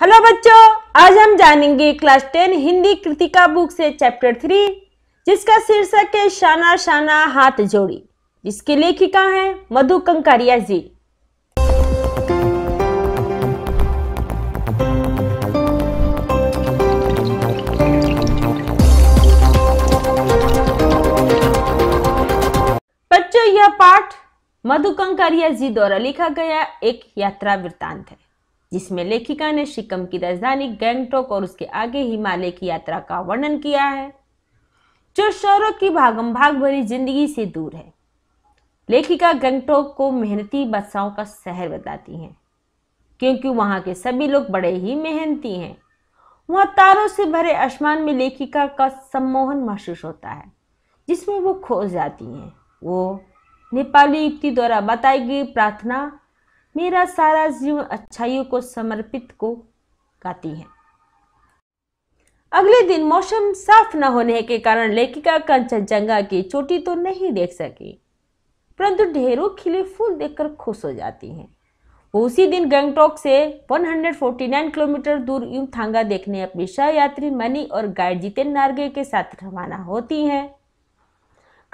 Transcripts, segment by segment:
hello बच्चों आज हम जानेंगे class ten Hindi Kritika book से चैप्टर थ्री जिसका शीर्षक है शाना शाना हाथ जोड़ी जिसकी लेखिका है मधु कंकारिया जी बच्चों यह पाठ मधु कंकारिया जी द्वारा लिखा गया एक यात्रा वृत्तांत है जिसमें लेखिका ने शिकम की राजधानी गैंगटोक और उसके आगे हिमालय की यात्रा का वर्णन किया है जो शहरों की भागम भाग भरी जिंदगी से दूर है लेखिका गैंगटोक को मेहनती बादशाहों का शहर बताती हैं क्योंकि वहाँ के सभी लोग बड़े ही मेहनती हैं वहाँ तारों से भरे आसमान में लेखिका का सम्मोहन महसूस होता है जिसमें वो खो जाती हैं वो नेपाली युक्ति द्वारा बताई गई प्रार्थना मेरा सारा जीवन अच्छाइयों को समर्पित को गाती है अगले दिन मौसम साफ न होने के कारण लेखिका कंचनजंगा की चोटी तो नहीं देख सकी परंतु ढेरों खिले फूल देखकर खुश हो जाती हैं वो उसी दिन गंगटोक से 149 किलोमीटर दूर यूथांगा देखने अपनी सहयात्री मनी और गाइड जितेन नार्गे के साथ रवाना होती हैं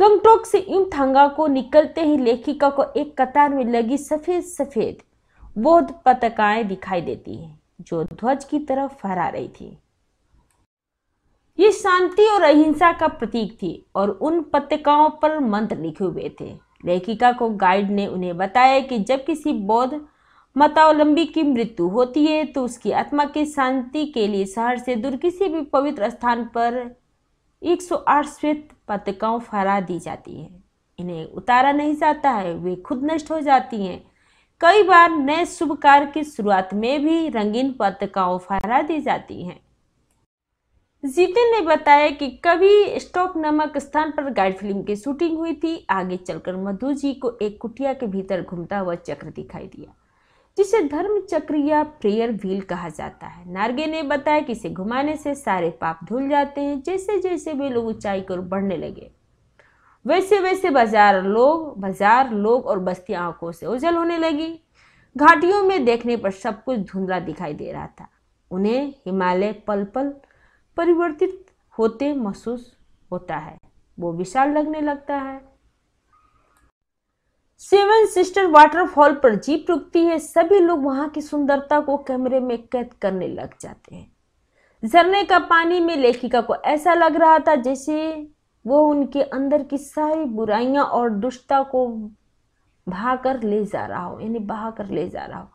गंगटोक से इमथांगा को निकलते ही लेखिका को एक कतार में लगी सफ़ेद सफ़ेद बोध पतकाएं दिखाई देती हैं जो ध्वज की तरफ फहरा रही थी ये शांति और अहिंसा का प्रतीक थी और उन पत्रिकाओं पर मंत्र लिखे हुए थे लेखिका को गाइड ने उन्हें बताया कि जब किसी बौद्ध मतावलंबी की मृत्यु होती है तो उसकी आत्मा की शांति के लिए शहर से दूर किसी भी पवित्र स्थान पर 108 श्वेत पत्रिकाओं फहरा दी जाती है इन्हें उतारा नहीं जाता है वे खुद नष्ट हो जाती हैं कई बार नए शुभ कार्य की शुरुआत में भी रंगीन पत्रिकाओं फहरा दी जाती हैं जीतन ने बताया कि कभी स्टॉक नामक स्थान पर गाइड फिल्म की शूटिंग हुई थी आगे चलकर मधु जी को एक कुटिया के भीतर घूमता हुआ चक्र दिखाई दिया जिसे धर्म चक्र या प्रेयर व्हील कहा जाता है नारगे ने बताया कि इसे घुमाने से सारे पाप धुल जाते हैं जैसे जैसे वे लोग ऊंचाई की ओर बढ़ने लगे वैसे वैसे बाजार लोग बाजार लोग और बस्ती आंखों से उजल होने लगी घाटियों में देखने पर सब कुछ धुंधला दिखाई दे रहा था उन्हें हिमालय पल पल परिवर्तित होते महसूस होता है वो विशाल लगने लगता है सेवन सिस्टर वाटरफॉल पर जीप रुकती है सभी लोग वहां की सुंदरता को कैमरे में कैद करने लग जाते हैं झरने का पानी में लेखिका को ऐसा लग रहा था जैसे वो उनके अंदर की सारी बुराइयां और दुष्टता को कर ले जा रहा हो यानी बहाकर ले जा रहा हो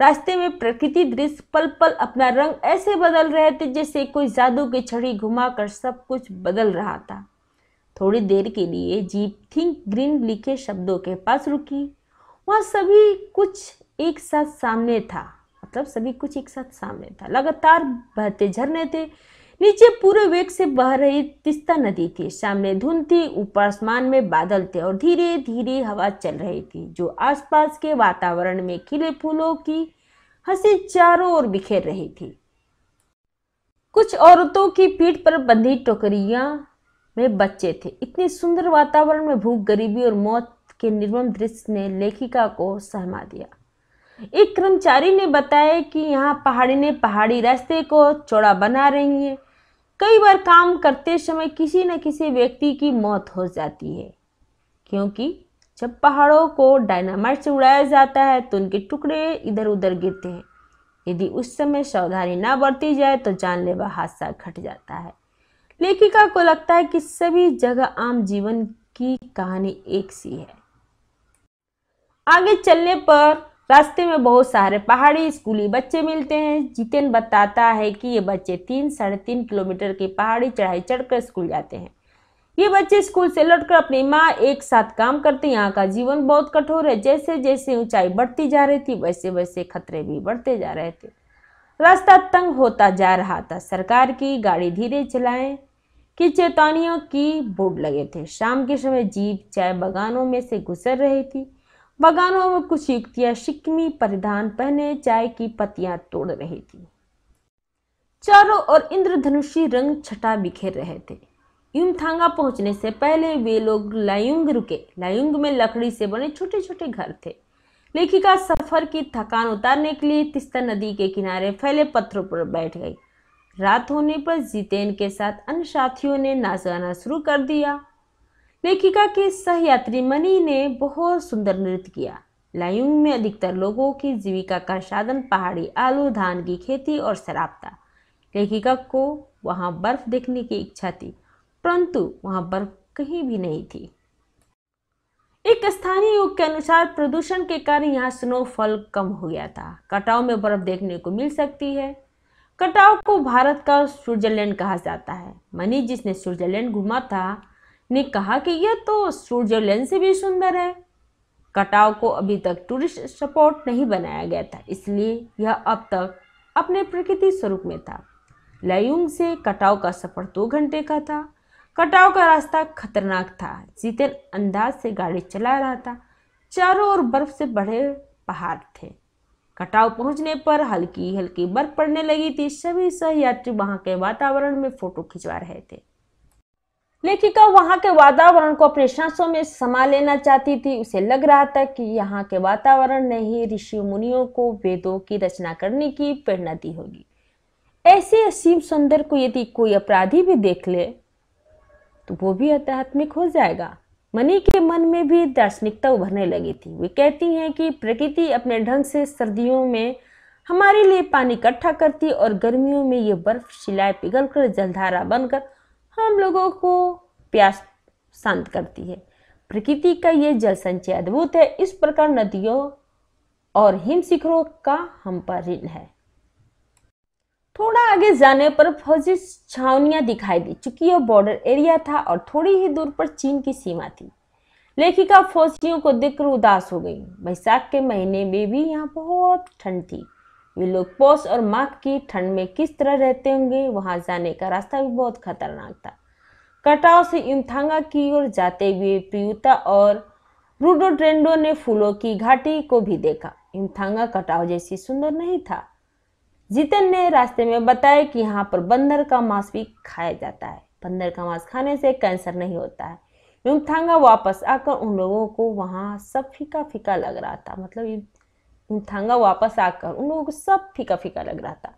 रास्ते में प्रकृति दृश्य पल पल अपना रंग ऐसे बदल रहे थे जैसे कोई जादू की छड़ी घुमाकर सब कुछ बदल रहा था थोड़ी देर के लिए जीप थिंक ग्रीन लिखे शब्दों के पास रुकी वह सभी कुछ एक साथ सामने था मतलब सभी कुछ एक साथ सामने था लगातार बहते झरने थे नीचे पूरे वेग से बह रही तिस्ता नदी थी सामने धुंध थी ऊपर आसमान में बादल थे और धीरे धीरे हवा चल रही थी जो आसपास के वातावरण में खिले फूलों की हंसी चारों ओर बिखेर रही थी कुछ औरतों की पीठ पर बंधी टोकरियां में बच्चे थे इतने सुंदर वातावरण में भूख गरीबी और मौत के निर्मम दृश्य ने लेखिका को सहमा दिया एक कर्मचारी ने बताया कि यहाँ पहाड़ी ने पहाड़ी रास्ते को चौड़ा बना रही है कई बार काम करते समय किसी न किसी व्यक्ति की मौत हो जाती है क्योंकि जब पहाड़ों को डायनामाइट से उड़ाया जाता है तो उनके टुकड़े इधर उधर गिरते हैं यदि उस समय सावधानी ना बरती जाए तो जानलेवा हादसा घट जाता है लेखिका को लगता है कि सभी जगह आम जीवन की कहानी एक सी है आगे चलने पर रास्ते में बहुत सारे पहाड़ी स्कूली बच्चे मिलते हैं जितेन बताता है कि ये बच्चे तीन साढ़े तीन किलोमीटर की पहाड़ी चढ़ाई चढ़कर स्कूल जाते हैं ये बच्चे स्कूल से लौटकर अपनी माँ एक साथ काम करते हैं यहाँ का जीवन बहुत कठोर है जैसे जैसे ऊंचाई बढ़ती जा रही थी वैसे वैसे खतरे भी बढ़ते जा रहे थे रास्ता तंग होता जा रहा था सरकार की गाड़ी धीरे चलाएं की चेतावनियों की बोर्ड लगे थे शाम के समय जीप चाय बगानों में से गुजर रही थी बगानों में कुछ युक्तियाँ शिकमी परिधान पहने चाय की पत्तियां तोड़ रही थी चारों ओर इंद्रधनुषी रंग छटा बिखेर रहे थे युमथांगा पहुंचने से पहले वे लोग लायुंग रुके लायुंग में लकड़ी से बने छोटे छोटे घर थे लेखिका सफर की थकान उतारने के लिए तिस्ता नदी के किनारे फैले पत्थरों पर बैठ गई रात होने पर जितेन के साथ अन्य साथियों ने नाच गाना शुरू कर दिया लेखिका के सहयात्री मनी ने बहुत सुंदर नृत्य किया लायुंग में अधिकतर लोगों की जीविका का साधन पहाड़ी आलू धान की खेती और शराब था लेखिका को वहां बर्फ देखने की इच्छा थी परंतु वहां बर्फ कहीं भी नहीं थी एक स्थानीय युग के अनुसार प्रदूषण के कारण यहाँ स्नोफॉल कम हो गया था कटाव में बर्फ देखने को मिल सकती है कटाव को भारत का स्विट्जरलैंड कहा जाता है मनीष जिसने स्विट्जरलैंड घूमा था ने कहा कि यह तो स्विट्जरलैंड से भी सुंदर है कटाव को अभी तक टूरिस्ट सपोर्ट नहीं बनाया गया था इसलिए यह अब तक अपने प्रकृति स्वरूप में था लयुंग से कटाव का सफर दो घंटे का था कटाव का रास्ता खतरनाक था जीतन अंदाज से गाड़ी चला रहा था चारों ओर बर्फ से बड़े पहाड़ थे कटाव पहुंचने पर हल्की हल्की बर्फ पड़ने लगी थी सभी सहयात्री वहां के वातावरण में फोटो खिंचवा रहे थे लेखिका वहां के वातावरण को अपने सांसों में समा लेना चाहती थी उसे लग रहा था कि यहाँ के वातावरण ने ही ऋषि मुनियों को वेदों की रचना करने की प्रेरणा दी होगी ऐसे असीम सुंदर को यदि कोई अपराधी भी देख ले तो वो भी आध्यात्मिक हो जाएगा मनी के मन में भी दार्शनिकता उभरने लगी थी वे कहती हैं कि प्रकृति अपने ढंग से सर्दियों में हमारे लिए पानी इकट्ठा करती और गर्मियों में ये बर्फ शिलाएं पिघलकर जलधारा बनकर हम लोगों को प्यास शांत करती है प्रकृति का ये जल संचय अद्भुत है इस प्रकार नदियों और हिम शिखरों का हम पर ऋण है थोड़ा आगे जाने पर फौजी छावनियां दिखाई दी चूंकि यह बॉर्डर एरिया था और थोड़ी ही दूर पर चीन की सीमा थी लेखिका फौजियों को देखकर उदास हो गई बैसाख के महीने में भी यहाँ बहुत ठंड थी वे लोग पौष और माघ की ठंड में किस तरह रहते होंगे वहां जाने का रास्ता भी बहुत खतरनाक था कटाव से इम्थांगा की ओर जाते हुए प्रियुता और रूडोड्रेंडो ने फूलों की घाटी को भी देखा इम्थांगा कटाव जैसी सुंदर नहीं था जीतन ने रास्ते में बताया कि यहाँ पर बंदर का मांस भी खाया जाता है बंदर का मांस खाने से कैंसर नहीं होता है युमथांगा वापस आकर उन लोगों को वहाँ सब फीका फीका लग रहा था मतलब युमथांगा वापस आकर उन लोगों को सब फीका फीका लग रहा था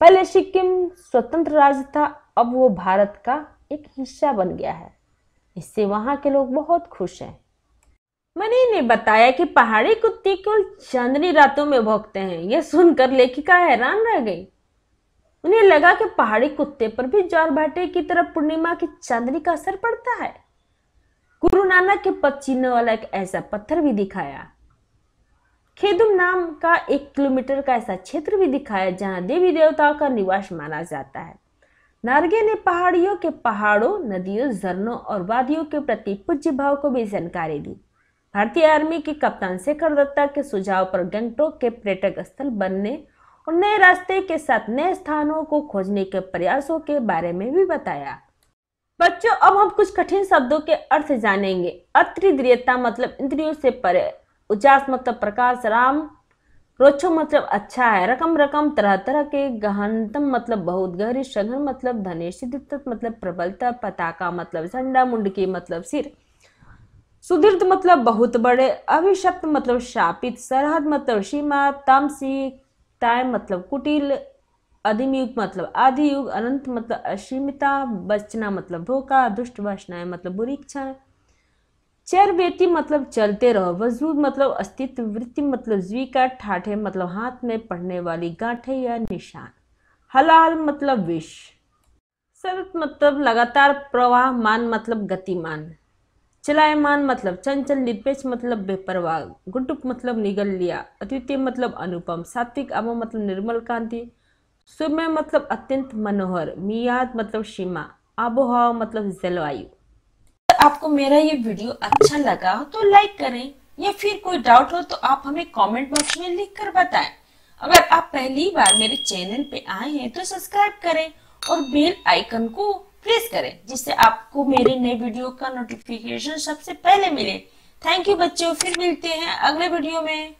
पहले सिक्किम स्वतंत्र राज्य था अब वो भारत का एक हिस्सा बन गया है इससे वहाँ के लोग बहुत खुश हैं मनी ने बताया कि पहाड़ी कुत्ते केवल चांदनी रातों में भोगते हैं यह सुनकर लेखिका हैरान रह गई उन्हें लगा कि पहाड़ी कुत्ते पर भी ज्वार भाटे की तरह पूर्णिमा की चांदनी का असर पड़ता है गुरु नानक के पद चिन्ह वाला एक ऐसा पत्थर भी दिखाया खेदुम नाम का एक किलोमीटर का ऐसा क्षेत्र भी दिखाया जहां देवी देवताओं का निवास माना जाता है नारगे ने पहाड़ियों के पहाड़ों नदियों झरनों और वादियों के प्रति पूज्य भाव को भी जानकारी दी भारतीय आर्मी की कप्तान शेखर दत्ता के सुझाव पर गंगटोक के पर्यटक स्थल बनने और नए रास्ते के साथ नए स्थानों को खोजने के प्रयासों के बारे में भी बताया बच्चों अब हम कुछ कठिन शब्दों के अर्थ जानेंगे अत्रिद्रियता मतलब इंद्रियों से परे उजास मतलब प्रकाश राम रोचो मतलब अच्छा है रकम रकम तरह तरह के गहनतम मतलब बहुत गहरी सघन मतलब धनेश मतलब प्रबलता पताका मतलब झंडा मुंडकी मतलब सिर सुदीर्घ मतलब बहुत बड़े अभिशप्त मतलब शापित सरहद मतलब सीमा तमसी ताय मतलब कुटिल अधिमयुग मतलब आदि युग अनंत मतलब असीमिता बचना मतलब धोखा दुष्ट वासनाएं मतलब बुरी इच्छाएं चर बेटी मतलब चलते रहो वजूद मतलब अस्तित्व वृत्ति मतलब जीविका ठाठे मतलब हाथ में पड़ने वाली गांठे या निशान हलाल मतलब विष सरत मतलब लगातार प्रवाह मान मतलब गतिमान चलायमान मतलब चंचल निरपेक्ष मतलब बेपरवाह गुटुप मतलब निगल लिया अद्वितीय मतलब अनुपम सात्विक अमो मतलब निर्मल कांति सुमय मतलब अत्यंत मनोहर मियाद मतलब सीमा आबोहवा मतलब जलवायु अगर आपको मेरा ये वीडियो अच्छा लगा हो तो लाइक करें या फिर कोई डाउट हो तो आप हमें कमेंट बॉक्स में लिख कर बताए अगर आप पहली बार मेरे चैनल पे आए हैं तो सब्सक्राइब करें और बेल आइकन को प्रेस करें जिससे आपको मेरे नए वीडियो का नोटिफिकेशन सबसे पहले मिले थैंक यू बच्चों फिर मिलते हैं अगले वीडियो में